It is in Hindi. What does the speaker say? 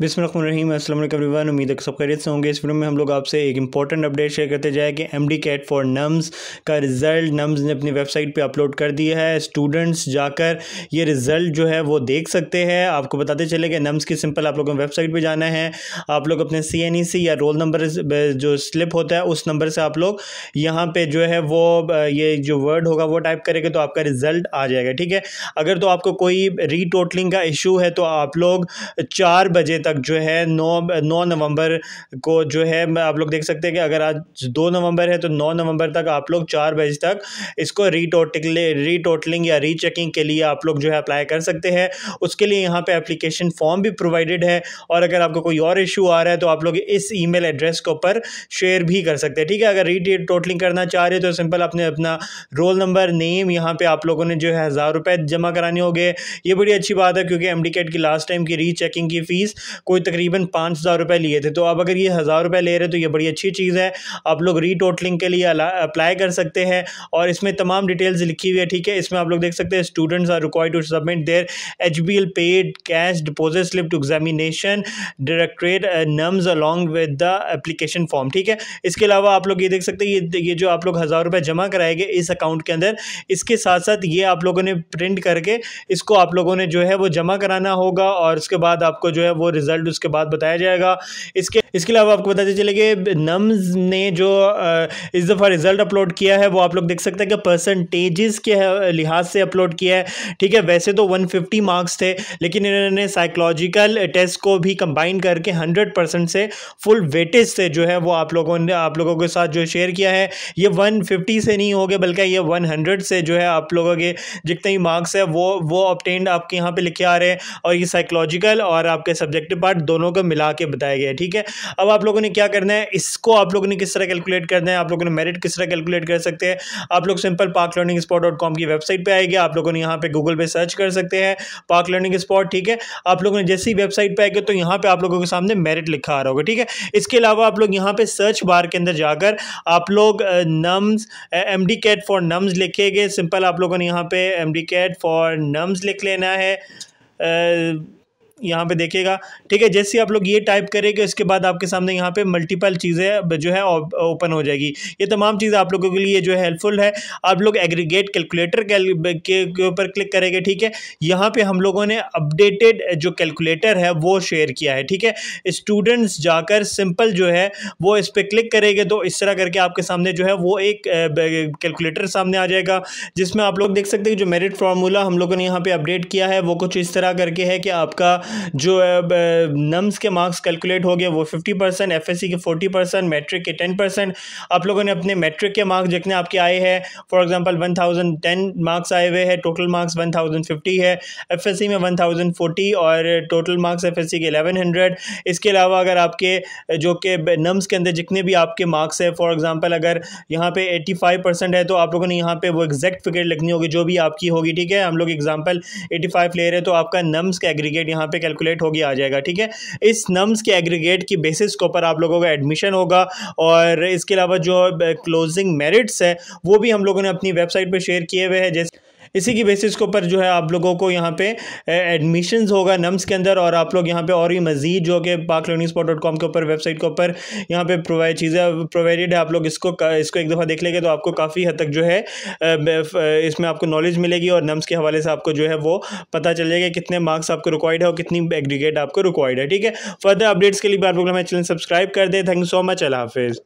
बिसमीम असल एवरीवन उम्मीद है सब खरीद से होंगे इस वीडियो में हम लोग आपसे एक इंपॉर्टेंट अपडेट शेयर करते जाए कि M D CAT for NUMS का रिज़ल्ट नम्स ने अपनी वेबसाइट पे अपलोड कर दिया है स्टूडेंट्स जाकर ये रिज़ल्ट जो है वो देख सकते हैं आपको बताते चले कि नम्स की सिंपल आप लोगों को वेबसाइट पर जाना है आप लोग अपने सी एन ई सी या रोल नंबर जो स्लिप होता है उस नंबर से आप लोग यहाँ पर जो है वो ये जो वर्ड होगा वो टाइप करेंगे तो आपका रिज़ल्ट आ जाएगा ठीक है अगर तो आपको कोई रीटोटलिंग का इशू है तो आप लोग चार बजे तक जो है नौ नौ नवंबर को जो है आप लोग देख सकते हैं कि अगर आज दो नवंबर है तो नौ नवंबर तक आप लोग चार बजे तक इसको री रीटोटलिंग या रीचेकिंग के लिए आप लोग जो है अप्लाई कर सकते हैं उसके लिए यहाँ पे एप्लीकेशन फॉर्म भी प्रोवाइडेड है और अगर आपको कोई और इशू आ रहा है तो आप लोग इस ई एड्रेस के ऊपर शेयर भी कर सकते हैं ठीक है अगर री टोटलिंग करना चाह रहे हो तो सिंपल अपने अपना रोल नंबर नेम यहाँ पर आप लोगों ने जो है हज़ार रुपये जमा कराने होंगे ये बड़ी अच्छी बात है क्योंकि एम की लास्ट टाइम की रीचेकिंग की फ़ीस कोई तकरीबन पाँच हज़ार रुपये लिए थे तो आप अगर ये हज़ार रुपये ले रहे तो ये बड़ी अच्छी चीज़ है आप लोग रीटोटलिंग के लिए अप्लाई कर सकते हैं और इसमें तमाम डिटेल्स लिखी हुई है ठीक है इसमें आप लोग देख सकते हैं students are require to submit their H B L paid cash deposit slip to examination directorate NUMS along with the application form ठीक है इसके अलावा आप लोग ये देख सकते हैं ये ये जो आप लोग हज़ार रुपये जमा कराएंगे इस अकाउंट के अंदर इसके साथ साथ ये आप लोगों ने प्रिंट करके इसको आप लोगों ने जो है वो जमा कराना होगा और उसके बाद आपको जो है वो रिजल्ट उसके बाद बताया जाएगा इसके इसके अलावा आपको बताते चले कि नम्स ने जो इस दफ़ा रिजल्ट अपलोड किया है वो आप लोग देख सकते हैं कि परसेंटेजेस के लिहाज से अपलोड किया है ठीक है वैसे तो 150 मार्क्स थे लेकिन इन्होंने साइकोलॉजिकल टेस्ट को भी कंबाइन करके 100 परसेंट से फुल वेटेज से जो है वो आप लोगों ने आप लोगों के साथ जो शेयर किया है ये 150 से नहीं हो गए बल्कि ये 100 से जो है आप लोगों के जितने ही मार्क्स है वो वो ऑप्टेंड आपके यहाँ पर लिखे आ रहे हैं और ये साइकोलॉजिकल और आपके सब्जेक्ट पिछले पार्ट दोनों का मिला के बताया गया है ठीक है अब आप लोगों ने क्या करना है इसको आप लोगों ने किस तरह कैलकुलेट करना है आप लोगों ने मेरिट किस तरह कैलकुलेट कर सकते हैं आप लोग simple park learning spot dot com की वेबसाइट पर आएगी आप लोगों ने यहाँ पर गूगल पर सर्च कर सकते हैं पार्क लर्निंग स्पॉट ठीक है आप लोगों ने जैसी वेबसाइट पर आएगा तो यहाँ पर आप लोगों के सामने मेरिट लिखा आ रहा होगा ठीक है इसके अलावा आप लोग यहाँ पर सर्च बार के अंदर जाकर आप लोग NUMS M D CAT for NUMS लिखेंगे सिंपल आप लोगों ने यहाँ पे M D CAT for NUMS लिख लेना है uh... यहाँ पे देखेगा ठीक है जैसे आप लोग ये टाइप करेंगे उसके बाद आपके सामने यहाँ पे मल्टीपल चीज़ें जो है ओपन हो जाएगी ये तमाम चीज़ें आप लोगों के लिए जो है हेल्पफुल है आप लोग एग्रीगेट कैलकुलेटर के ऊपर क्लिक करेंगे ठीक है यहाँ पे हम लोगों ने अपडेटेड जो कैलकुलेटर है वो शेयर किया है ठीक है स्टूडेंट्स जाकर सिंपल जो है वो इस पर क्लिक करेंगे तो इस तरह करके आपके सामने जो है वो एक कैलकुलेटर सामने आ जाएगा जिसमें आप लोग देख सकते हैं जो मेरिट फार्मूला हम लोगों ने यहाँ पे अपडेट किया है वो कुछ इस तरह करके है कि आपका जो नम्स के मार्क्स कैलकुलेट हो गए वो फिफ्टी परसेंट एफ के फोर्टी परसेंट मेट्रिक के टेन परसेंट आप लोगों ने अपने मेट्रिक के मार्क्स जितने आपके आए हैं for example one thousand ten marks आए हुए हैं total marks one thousand fifty है एफ में वन थाउजेंड फोर्टी और टोटल मार्क्स एफ के एलेवन हंड्रेड इसके अलावा अगर आपके जो कि नम्स के अंदर जितने भी आपके मार्क्स है फॉर एग्ज़ाम्पल अगर यहाँ पे एट्टी फाइव परसेंट है तो आप लोगों ने यहाँ पे वो एग्जैक्ट फिगर लिखनी होगी जो भी आपकी होगी ठीक है हम लोग एग्जाम्पल एटी फाइव ले रहे हैं तो आपका नम्स का एग्रीगेट यहाँ पे कैलकुलेट होगी आ जाएगा ठीक है इस नम्स के एग्रीगेट की बेसिस के ऊपर आप लोगों का एडमिशन होगा और इसके अलावा जो क्लोजिंग मेरिट्स है वो भी हम लोगों ने अपनी वेबसाइट पर शेयर किए हुए हैं जैसे इसी की बेसिस के ऊपर जो है आप लोगों को यहाँ पे एडमिशन्स होगा नम्स के अंदर और आप लोग यहाँ पे और भी मज़ीद जो कि पाक लर्निंग स्पॉट डॉट कॉम के ऊपर वेबसाइट के ऊपर यहाँ पे प्रोवाइड चीज़ें प्रोवाइडेड है आप लोग इसको इसको एक दफ़ा देख लेंगे तो आपको काफ़ी हद तक जो है इसमें आपको नॉलेज मिलेगी और नम्स के हवाले से आपको जो है वो पता चल जाएगा कितने मार्क्स आपको रिक्वायर्ड है और कितनी एग्रीगेट आपको रिक्वायर्ड है ठीक है फर्दर अपडेट्स के लिए आप लोग हमें चैनल सब्सक्राइब कर दें थैंक यू सो मच अला हाफिज़